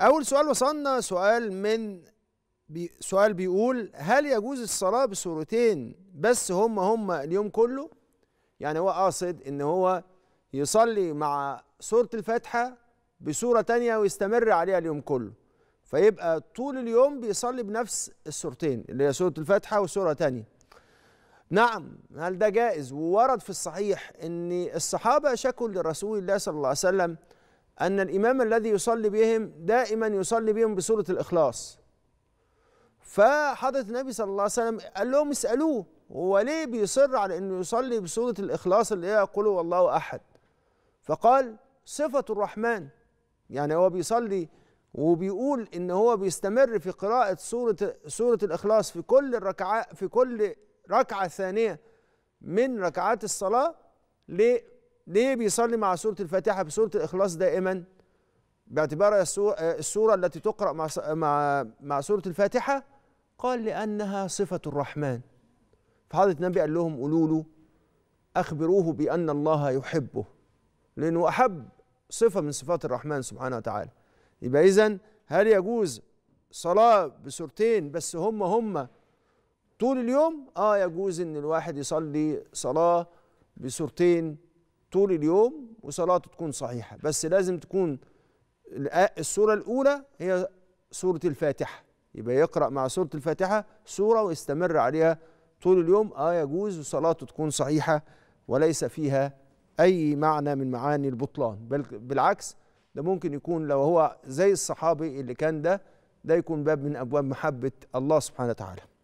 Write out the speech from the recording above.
أول سؤال وصلنا سؤال من بي سؤال بيقول هل يجوز الصلاة بصورتين بس هم هم اليوم كله؟ يعني هو قاصد إن هو يصلي مع سورة الفاتحة بصورة تانية ويستمر عليها اليوم كله فيبقى طول اليوم بيصلي بنفس السورتين اللي هي سورة الفاتحة وسورة تانية نعم هل ده جائز وورد في الصحيح ان الصحابة شكوا لرسول الله صلى الله عليه وسلم أن الإمام الذي يصلي بهم دائما يصلي بهم بسورة الإخلاص فحضرة النبي صلى الله عليه وسلم قال لهم اسألوه هو ليه بيصر على أنه يصلي بسورة الإخلاص اللي هي يقول والله أحد فقال صفة الرحمن يعني هو بيصلي وبيقول ان هو بيستمر في قراءة سورة سورة الإخلاص في كل الركعة في كل ركعة ثانية من ركعات الصلاة ليه؟ ليه بيصلي مع سورة الفاتحة بسورة الإخلاص دائما باعتبارها السورة التي تقرأ مع مع مع سورة الفاتحة قال لأنها صفة الرحمن فحضرة النبي قال لهم قولوا له أخبروه بأن الله يحبه لأنه أحب صفة من صفات الرحمن سبحانه وتعالى يبقى إذا هل يجوز صلاة بسورتين بس هم هم طول اليوم آه يجوز إن الواحد يصلي صلاة بسورتين طول اليوم وصلاته تكون صحيحه بس لازم تكون السوره الاولى هي سوره الفاتحه يبقى يقرا مع سوره الفاتحه سوره ويستمر عليها طول اليوم اه يجوز وصلاته تكون صحيحه وليس فيها اي معنى من معاني البطلان بل بالعكس ده ممكن يكون لو هو زي الصحابي اللي كان ده ده يكون باب من ابواب محبه الله سبحانه وتعالى